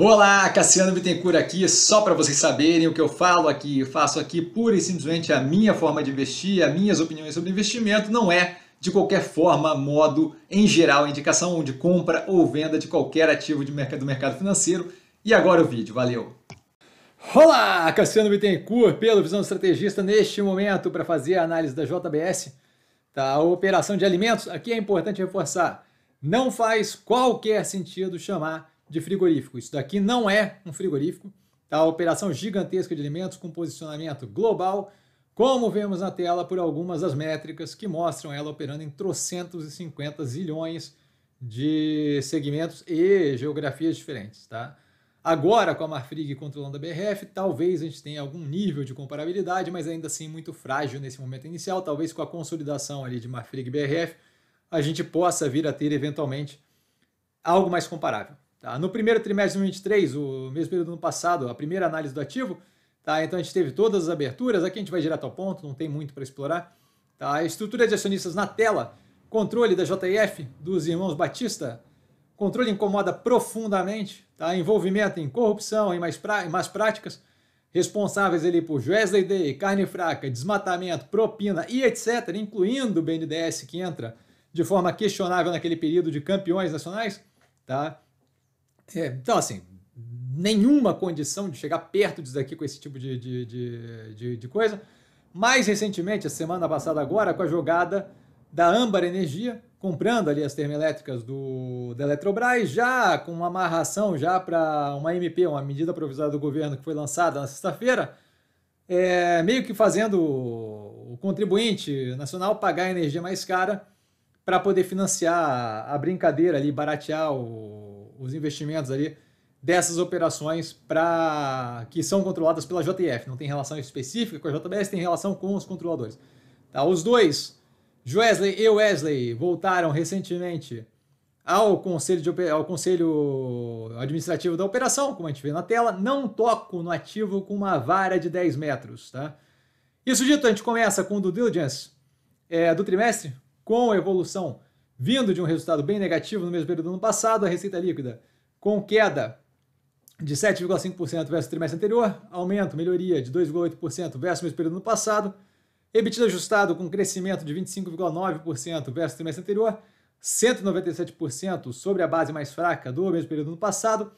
Olá, Cassiano Bittencourt aqui, só para vocês saberem o que eu falo aqui, eu faço aqui pura e simplesmente a minha forma de investir, as minhas opiniões sobre investimento, não é de qualquer forma, modo, em geral, indicação de compra ou venda de qualquer ativo de mercado, do mercado financeiro. E agora o vídeo, valeu! Olá, Cassiano Bittencourt, pelo Visão Estrategista, neste momento para fazer a análise da JBS, tá? a operação de alimentos, aqui é importante reforçar, não faz qualquer sentido chamar de frigorífico. Isso daqui não é um frigorífico, tá? Operação gigantesca de alimentos com posicionamento global, como vemos na tela por algumas das métricas que mostram ela operando em trocentos e cinquenta zilhões de segmentos e geografias diferentes, tá? Agora, com a Marfrig controlando a BRF, talvez a gente tenha algum nível de comparabilidade, mas ainda assim muito frágil nesse momento inicial. Talvez com a consolidação ali de Marfrig e BRF, a gente possa vir a ter eventualmente algo mais comparável. Tá? No primeiro trimestre de 2023, o mesmo período do ano passado, a primeira análise do ativo, tá? então a gente teve todas as aberturas, aqui a gente vai direto ao ponto, não tem muito para explorar. Tá? A estrutura de acionistas na tela, controle da JF dos irmãos Batista, controle incomoda profundamente, tá? envolvimento em corrupção e mais, pra, más práticas, responsáveis ali por Wesley Day, carne fraca, desmatamento, propina e etc., incluindo o BNDES que entra de forma questionável naquele período de campeões nacionais, tá? É, então, assim, nenhuma condição de chegar perto disso aqui com esse tipo de, de, de, de, de coisa. Mais recentemente, a semana passada agora, com a jogada da Âmbar Energia, comprando ali as termoelétricas do, da Eletrobras, já com uma amarração já para uma MP, uma medida provisória do governo que foi lançada na sexta-feira, é, meio que fazendo o contribuinte nacional pagar a energia mais cara para poder financiar a brincadeira ali, baratear o, os investimentos ali dessas operações para que são controladas pela JF. Não tem relação específica com a JBS, tem relação com os controladores. Tá, os dois, Wesley e Wesley, voltaram recentemente ao conselho, de, ao conselho administrativo da operação, como a gente vê na tela. Não toco no ativo com uma vara de 10 metros. Tá? Isso dito, a gente começa com o due diligence é, do trimestre, com evolução vindo de um resultado bem negativo no mesmo período do ano passado, a receita líquida com queda de 7,5% versus o trimestre anterior, aumento, melhoria de 2,8% versus o mesmo período do ano passado, EBITDA ajustado com crescimento de 25,9% versus o trimestre anterior, 197% sobre a base mais fraca do mesmo período do ano passado,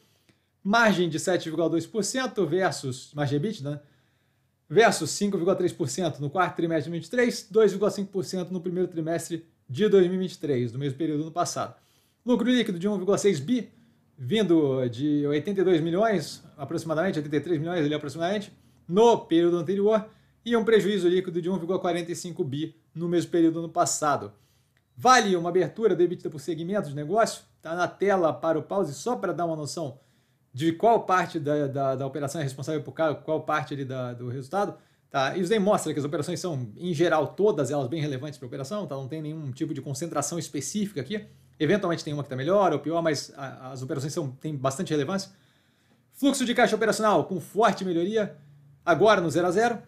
margem de 7,2% versus margem EBITDA, né? versus 5,3% no quarto trimestre de 2023, 2,5% no primeiro trimestre de 2023, do mesmo período do ano passado. Lucro líquido de 1,6 bi, vindo de 82 milhões, aproximadamente, 83 milhões ali aproximadamente, no período anterior, e um prejuízo líquido de 1,45 bi no mesmo período do ano passado. Vale uma abertura do EBITDA por segmento de negócio? Está na tela para o pause, só para dar uma noção de qual parte da, da, da operação é responsável por qual parte ali da, do resultado. Tá? Isso demonstra que as operações são, em geral, todas elas bem relevantes para a operação, tá? não tem nenhum tipo de concentração específica aqui. Eventualmente tem uma que está melhor ou pior, mas a, as operações são, têm bastante relevância. Fluxo de caixa operacional com forte melhoria, agora no 0 a 0.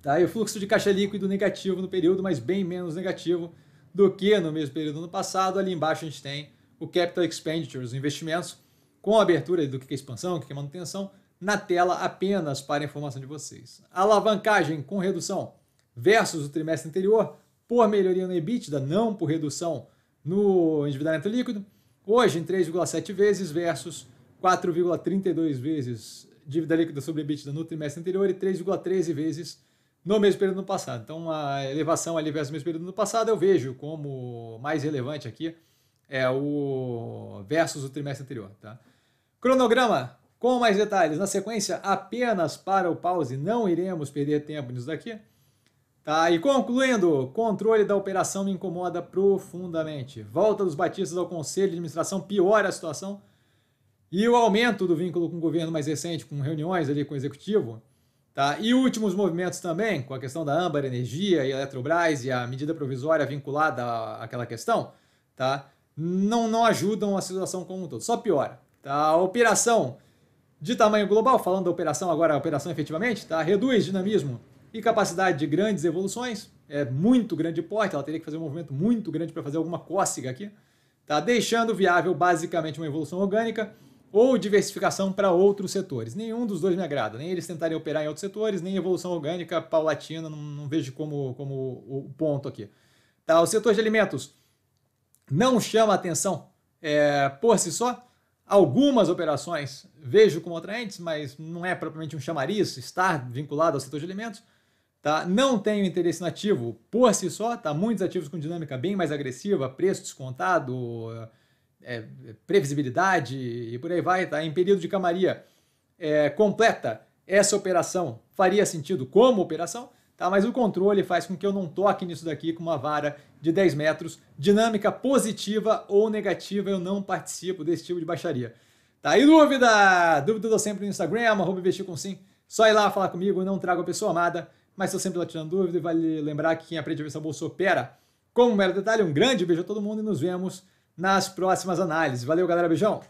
Tá? E o fluxo de caixa líquido negativo no período, mas bem menos negativo do que no mesmo período do ano passado. Ali embaixo a gente tem o capital expenditures, os investimentos, com a abertura do que é expansão, o que é manutenção, na tela apenas para informação de vocês. Alavancagem com redução versus o trimestre anterior, por melhoria no EBITDA, não por redução no endividamento líquido, hoje em 3,7 vezes versus 4,32 vezes dívida líquida sobre EBITDA no trimestre anterior e 3,13 vezes no mesmo período do passado. Então, a elevação ali versus o mesmo período do passado, eu vejo como mais relevante aqui é o versus o trimestre anterior. Tá? Cronograma com mais detalhes na sequência, apenas para o pause, não iremos perder tempo nisso daqui. Tá, e concluindo, controle da operação me incomoda profundamente. Volta dos Batistas ao Conselho de Administração piora a situação. E o aumento do vínculo com o governo mais recente, com reuniões ali com o executivo. Tá? E últimos movimentos também, com a questão da Âmbar Energia e Eletrobras e a medida provisória vinculada àquela questão, tá? não, não ajudam a situação como um todo, só piora. Tá? A operação de tamanho global, falando da operação agora, a operação efetivamente, tá? reduz dinamismo e capacidade de grandes evoluções, é muito grande porte, ela teria que fazer um movimento muito grande para fazer alguma cócega aqui, tá? deixando viável basicamente uma evolução orgânica ou diversificação para outros setores. Nenhum dos dois me agrada, nem eles tentarem operar em outros setores, nem evolução orgânica paulatina, não, não vejo como, como o ponto aqui. Tá? O setor de alimentos não chama atenção é, por si só, Algumas operações vejo como atraentes, mas não é propriamente um chamariz estar vinculado ao setor de alimentos. Tá? Não tenho interesse no ativo por si só, tá? muitos ativos com dinâmica bem mais agressiva, preço descontado, é, é previsibilidade e por aí vai. Tá? Em período de camaria é, completa, essa operação faria sentido como operação, tá? mas o controle faz com que eu não toque nisso daqui com uma vara de 10 metros. Dinâmica positiva ou negativa, eu não participo desse tipo de baixaria. Tá aí dúvida? Dúvida eu dou sempre no Instagram, arroba investir com sim. Só ir lá falar comigo, eu não trago a pessoa amada, mas estou sempre lá tirando dúvida e vale lembrar que quem aprende a ver essa bolsa opera. Como um mero detalhe, um grande beijo a todo mundo e nos vemos nas próximas análises. Valeu, galera. Beijão!